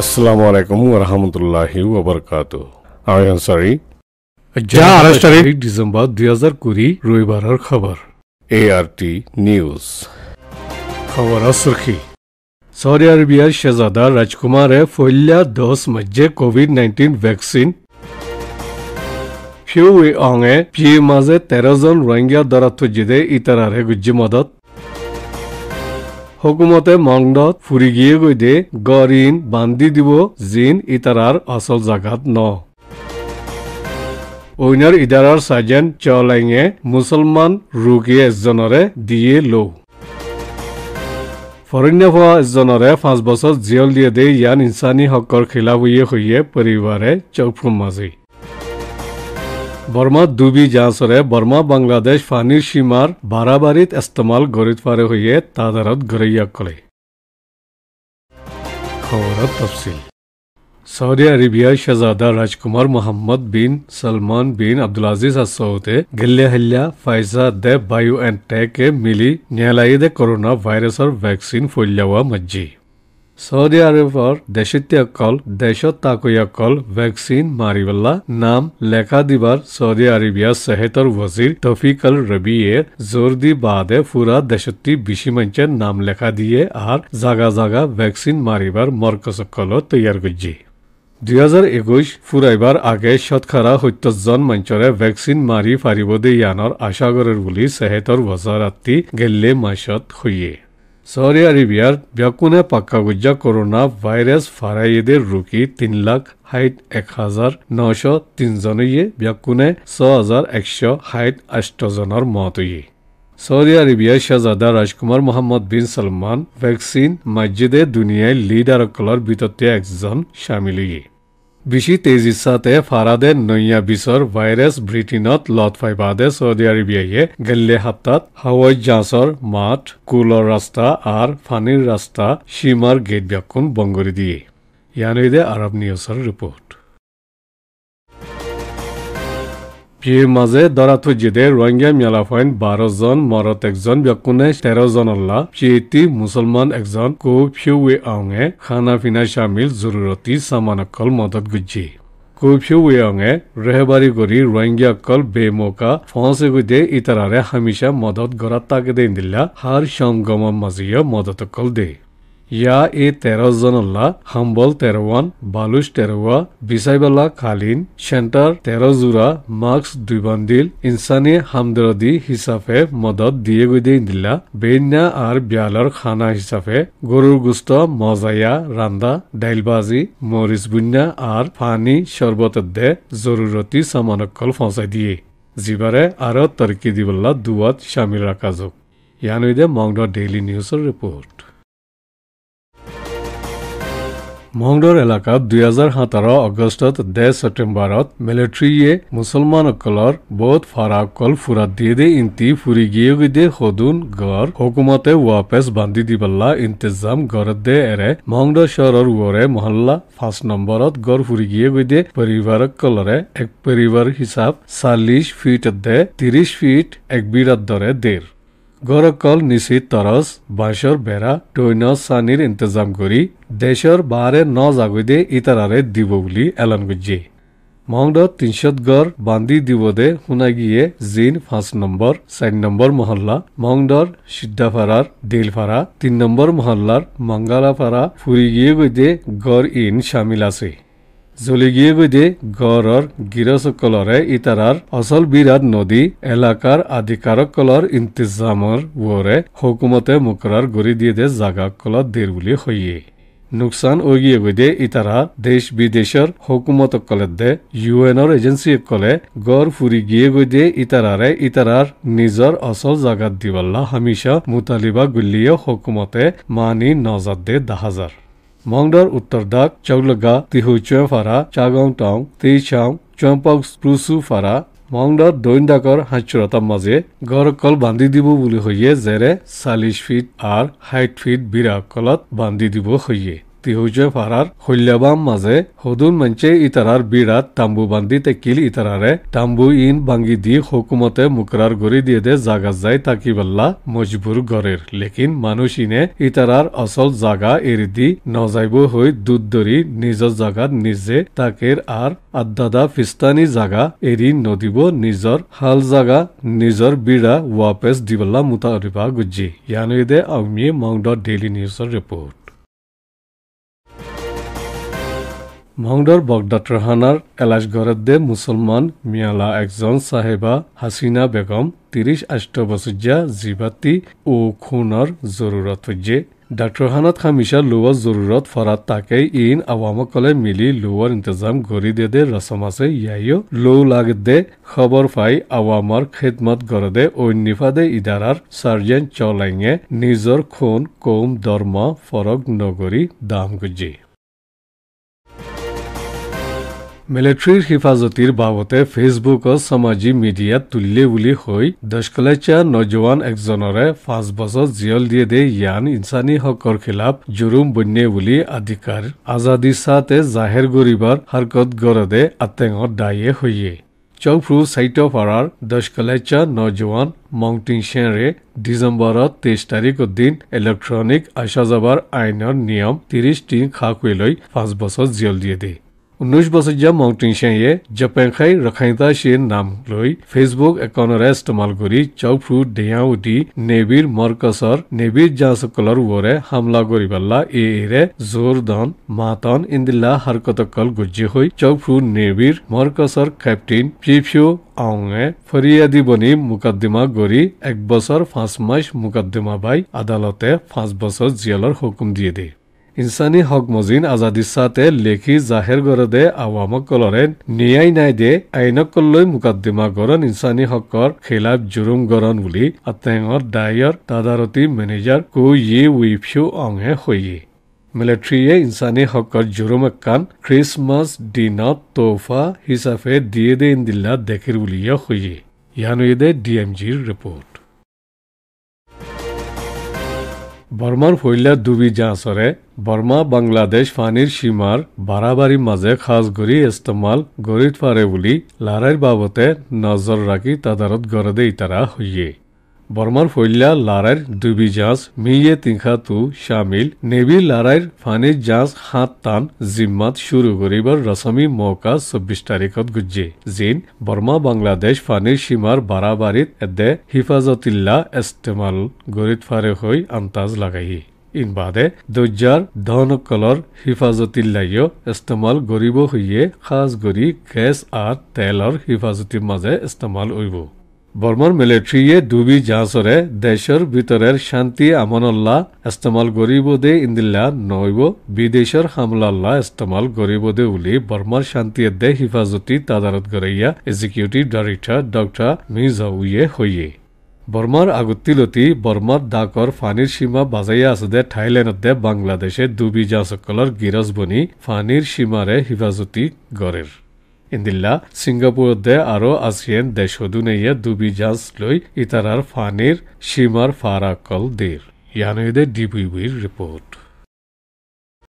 अस्सलाम वालेकुम व रहमतुल्लाहि व बरकातहू आई एम सॉरी जा अरेस्ट रे दिसंबर 2020 और खबर एआरटी न्यूज़ खबर असरखी सऊदी अरबिया शहजादा राजकुमार है फोल्या दोस मज्जे कोविड 19 वैक्सीन फ्यू ऑंगे पी मजे तेरह जन रोहिंग्या दरा तुझे इतरारे गुज्जी मदद হুকুমতে মংদত ফুৰি গিয়ে গৈ দে গৰিন বান্ধি দিব জিন ইতাৰাৰ আচল জাগাত ন অইনৰ ইডাৰৰ চাৰ্জেন চলেঙে মুছলমান ৰোগী এজনৰে দিয়ে লো ফৰেন হোৱা এজনৰে পাঁচ বছৰ জিয়ল দিয়ে দে ইয়ান ইনচানী হকৰ খিলাফ হৈয়ে সৈয়ে পৰিবাৰে চৌফুম বর্মা দুবি জাঁচরে বর্মা বাংলাদেশ ফানির সীমার বাড়াবাড়িত ইস্তেমাল গড়ি পারে হইয়ে তাদারত গরইয়া কলে সৌদি আরবিয়ার শাহজাদা রাজকুমার Mohammed bin Salman bin Abdul Aziz আসৌতে গিল্লে হল্লা ফাইজা দে বায়ু এন্ড টেকে মিলি ন্যায়ালয়ে দে করোনা ভাইরাসর ভ্যাকসিন ফলিয়াওয়া মজ্জি ಸೌದಿ ಅರೇಬ್ ಅವರ್ ದೇಶತ್ಯಾಕಲ್ ದೇಶದ ತಾಕುಯಾಕಲ್ ভ্যাকসিন মারিবাল্লা নাম লেখা দিবার সৌদি আরবিয়া সেহেতর ওয়াজির তফিক আল রবি জোর দি বাদে পুরা দেশটি বিশি মঞ্চের নাম লেখা দিয়ে আর জাগা জাগা ভ্যাকসিন মারিবার মর্কসকল তৈয়ার করছি দুই হাজার একুশ ফুরাইবার আগে শতকরা সত্তরজন মঞ্চরে ভ্যাকসিন মারি ফারিব দে ইয়ানর আশা করের বুলি সেহেতর বজারাত্রি গেল্লে মাসত হইয়ে সৌদি আরবিয়ার ব্যাকুনে পাকাগুজ্জা করোনা ভাইরাস ফারাইদের রুকি তিন লাখ হাইট এক হাজার নশ তিন জনইয়ে ব্যাকুনে ছ হাজার একশ হাইট আষ্ট জনের মত সৌদি আরবিয়ার শাহজাদা রাজকুমার মোহাম্মদ বিন সলমান ভ্যাকসিন মসজিদে দুনিয়ায় লিডারকলর বিততে একজন সামিলিয়ে বেছি তেজ ইচ্ছাতে ফাৰাদে নৈয়া বিছৰ ভাইৰাছ ব্ৰিটেইনত লট পাই বাদে চৌদি আৰবিয়াইয়ে গেল্লে সপ্তাহত হাৱাই জাহাজৰ মাঠ কুলৰ ৰাস্তা আৰু ফানীৰ ৰাস্তা সীমাৰ গেট ব্যাকুণ বংগৰি দিয়ে ইয়ানৈদে আৰৱ নিউজৰ ৰিপৰ্ট ভিৰ মাজে দৰা থৈ যিদে ৰোহিংগীয়া মিয়ালাফাইন বাৰজন মৰত একজন ব্যক্তনে তেৰজন অল্লা ফিটি মুছলমান এজন কু ফিউৱে আঙে খানা ফিনা চামিল জৰুৰতী চামানকল মদত গুজি কুফিউ ৱেয়ঙে ৰেহবাৰী কৰি ৰোহিংগীয়াকল বেমকা ফঁচে গৈতে ইতাৰাৰে হামিছা মদত গৰাত তাকে দিন দিলা হাৰ সংগমৰ মাজিয়ে মদত অকল দেই ইয়া এই তেৰজনলা সম্বল তেৰৱান বালুচ তেৰৱা বিচাইবালা কালিন চেণ্টাৰ তেৰ তেৰজোৰা মাক্স দুইবান্দিল ইনছানী হামদৰদি হিচাপে মদত দিয়ে গৈদে দিলা বেইনা আৰু বিয়ালৰ খানা হিচাপে গৰুৰ গোষ্ঠ মজায়া ৰান্দা দাইলবাজি মৰিচ বুন্যা আৰু ফানী চৰ্বতদ্দে জৰুৰতি চমানকল ফচাই দিয়ে যিবাৰে আৰু তৰ্কি দিবলা দুৱাত চামিল ৰাখা যোগ ইয়ানৈদে মংগ ডেইলি নিউজৰ ৰিপৰ্ট মংডৰ এলেকাত দুহেজাৰ সোতৰ আগষ্টত ডেৰ ছেপ্টেম্বৰত মিলিট্ৰীয়ে মুছলমানসকলৰ বহুত ফাৰাকল ফুৰাত দিয়ে দে ইন্তি ফুৰি গিয়ে গিয়ে সদুন গড় হুকুমতে ৱাপেচ বান্ধি দিবলা ইন্তেজাম গড় দে এৰে মংড চহৰৰ ওৱৰে মহল্লা পাঁচ নম্বৰত গড় ফুৰি গিয়ে গৈ গৈদে কলৰে এক পৰিবাৰ হিচাপ চাল্লিছ ফিট দে ত্ৰিশ ফিট এক বিৰাট দৰে দেৰ গরকল নিশ্চিত তরস বাঁশর বেড়া টৈন সানির ইন্তজাম করি দেশর বারে ন জাগুদে ইতারারে দিব বুলি এলান গুজে মহংড তিনশত গড় বান্দি দিব দে শুনা গিয়ে জিন পাঁচ নম্বর চার নম্বর মহল্লা মহংডর সিদ্ধাফারার দিলফারা তিন নম্বর মহল্লার মঙ্গালাপাড়া ফুরি গিয়ে গইতে গড় ইন সামিল আছে জলিগিয়ে গৈ দিয়ে গড়ৰ গিৰচকলৰে ইটাৰাৰ অচল বিৰাট নদী এলেকাৰ আধিকাৰকলৰ ইন্তিজামৰ ওৱৰে হুকুমতে মুকৰাৰ গৰি দিয়ে দে জাগাকলত দেৰ বুলি সৈয়ে নোকচান ওগিয়ে গৈ দিয়ে ইটাৰা দেশ বিদেশৰ হুকুমতসকলে দে ইউ এনৰ কলে গড় ফুৰি গিয়ে গৈ দিয়ে ইটাৰাৰে ইটাৰাৰ নিজৰ অচল জাগাত দিবল্লা হামিছা মুতালিবা গুল্লীয়ে হুকুমতে মানি নজাদ দে দাহাজাৰ মংডর উত্তর দাগ চৌলগা তিহু চুয়ফারা চাগংটং তেইছাং চুয়ম্পক স্প্রুসু ফারা মংডর দৈনডাকর হাঁচুরতার মাঝে বান্ধি দিব বলে হইয়ে জেরে চাল্লিশ ফিট আর হাইট ফিট বিরা বান্ধি দিব হইয়ে তিহুজে ফাৰাৰ শৈল্যবাম মাজে সদুন মঞ্চে ইতাৰাৰ বিৰাত তাম্বু বান্ধি টেকিল ইতাৰাৰে তাম্বু ইন ভাঙি দি হুকুমতে মুকৰাৰ গুৰি দিয়ে দে জাগা যাই তাকিবাল্লা মজবুৰ গড়েৰ লেকিন মানুহ ইনে ইতাৰাৰ অচল জাগা এৰি দি নজাইব হৈ দুধ ধৰি নিজৰ জাগাত নিজে তাকেৰ আৰ আদাদা ফিস্তানী জাগা এৰি নদিব নিজৰ হাল জাগা নিজৰ বিৰা ৱাপেচ দিবলা মুঠা অৰিপা গুজি ইয়ানুইদে অমিয়ে মাউণ্ডৰ ডেইলী নিউজৰ ৰিপৰ্ট মংডর বগদাত্রহানার দে মুসলমান মিয়ালা একজন সাহেবা হাসিনা বেগম তিরিশ আষ্ট জিবাতি ও খুনর জরুরত হজ্জে ডাক্টরহানাত খামিশা লুয়ার জরুরত ফরাত তাকে ইন আওয়ামকলে মিলি লুয়ার ইন্তজাম গড়ি দে দে রসম আছে ইয়াইও লো লাগ দে খবর পাই আওয়ামর খেদমত গড়ে দে ও নিফাদে ইদারার সার্জেন্ট চলাইঙে নিজর খুন কৌম ধর্ম ফরক নগরী দাম গুজি মিলিটাৰীৰ হিফাজতিৰ বাবতে ফেচবুকত সামাজিক মিডিয়াত তুলিলে বুলি হৈ দশকলাচীয়া নজোৱান একজনেৰে পাঁচ বছৰ জিয়ল দিয়ে দে ইয়ান ইনচানী হকৰ খিলাফ জুৰুম বন্যে বুলি আধিকাৰ আজাদী চাহে জাহেৰ গৰিবৰ হৰকত গৰদে আটেঙৰ দায়ে হৈয়ে চৌফ্ৰু চাইটফাৰাৰ দশকলাচীয়া নজোৱান মংটিং শ্বেৰে ডিচেম্বৰৰ তেইছ তাৰিখৰ দিন ইলেক্ট্ৰনিক আশাজাবাৰ আইনৰ নিয়ম ত্ৰিশ টিং লৈ পাঁচ বছৰ জিয়ল দিয়ে দিয়ে ঊনৈশ বছৰীয়া মংটিংশ্যাঙে জাপেংখাই ৰখাইতা শ্বে নাম লৈ ফেচবুক একাউণ্টৰে ইস্তেমাল কৰি চৌফু ডেয়াউদি নেভিৰ মৰ্কছৰ নেভিৰ জাহাজসকলৰ ওপৰত হামলা কৰি পেলা এ এৰে জোৰদন মাতন ইন্দিলা হাৰকতকল গুজি হৈ চৌফু নেভিৰ মৰ্কছৰ কেপ্টেইন পিফিঅ আওঙে ফৰিয়াদী বনি মোকদ্দমা কৰি এক বছৰ পাঁচ মাহ মোকদ্দমা বাই আদালতে পাঁচ বছৰ জেলৰ হুকুম দিয়ে দিয়ে ইনচানী হক মজিন আজাদী চাতে লেখি জাহেৰ গৰদে আৱামক কলৰে নিয়াই নাই দে আইনক কললৈ মোকাদ্দিমা গৰণ ইনছানী হকৰ খিলাফ জুৰুম গৰণ বুলি আটেঙৰ ডায়ৰ তাদাৰতী মেনেজাৰ কু ইউ উইফিউ অঙে সৈয়ী মিলিট্ৰিয়ে ইনসানি হকৰ জুৰুম কান খ্ৰীষ্টমাছ দিনত তোফা হিচাপে দিয়ে দে ইন্দিল্লা দেখিৰ দে ডি এম জিৰ ৰিপ'ৰ্ট বৰ্মাৰ ফৈলা ডুবি জাহাজৰে বৰ্মা বাংলাদেশ ফানীৰ সীমাৰ বাৰাবাৰীৰ মাজে সাজ গুৰি ইস্তেমাল গঢ়ি থাৰে বুলি লাৰাইৰ বাবতে নজৰ ৰাখি তাদাৰত গঢ়দে ইতাৰা হৈয়ে বৰ্মাৰ ফৈলা লাৰাইৰ দুবি জাঁজ মিয়ে তিংখাটো চামিল নেভি লাৰাইৰ ফানি জাঁজ সাত টান জিম্মাত চুৰু কৰিবৰ ৰচমী মৌকা চৌব্বিছ তাৰিখত গুজ্জে জিন বৰ্মা বাংলাদেশ ফানিৰ সীমাৰ বাৰাবাৰীত এদে হিফাজতিল্লা এষ্টেমাল গৰিত ফাৰে হৈ আন্তাজ লাগাহি ইনবাদে দৰ্জাৰ ধনসকলৰ হিফাজতিল্লাইও ইস্তেমাল কৰিব হৈয়ে সাজ কৰি গেছ আৰু তেলৰ হিফাজতিৰ মাজে ইস্তেমাল হ'ব বর্মন মিলিটারিয়ে ডুবি জাহাজরে দেশের ভিতরের শান্তি আমনল্লা ইস্তেমাল দে ইন্দিল্লা নইব বিদেশের হামলাল্লা ইস্তেমাল দে উলি বর্মার শান্তি দে হিফাজতি তাদারত গরাইয়া এক্সিকিউটিভ ডাইরেক্টর ডক্টর মির্জাউয়ে হইয়ে বর্মার আগতিলতি বর্মার ডাকর ফানির সীমা বাজাইয়া আছে দে দে বাংলাদেশে ডুবি জাসকলর গিরজ বনি ফানির সীমারে হিফাজতি গড়ের ಇಂದಿಲ್ಲ ಸಿಂಗಾಪುರದ್ದೆ ಆರೋ ಆಸಿಯನ್ ದೇಶದುನೆಯ ದುಬಿ ಜಾನ್ಸ್ಲೈ ಇತರಾರ್ ಫಾನಿರ್ ಶಿಮಾರ್ ಫಾರಾಕಲ್ ದೇರ್ ಯಾನುಯಿದೆ ಡಿಬಿವಿರ್ ರಿಪೋರ್ಟ್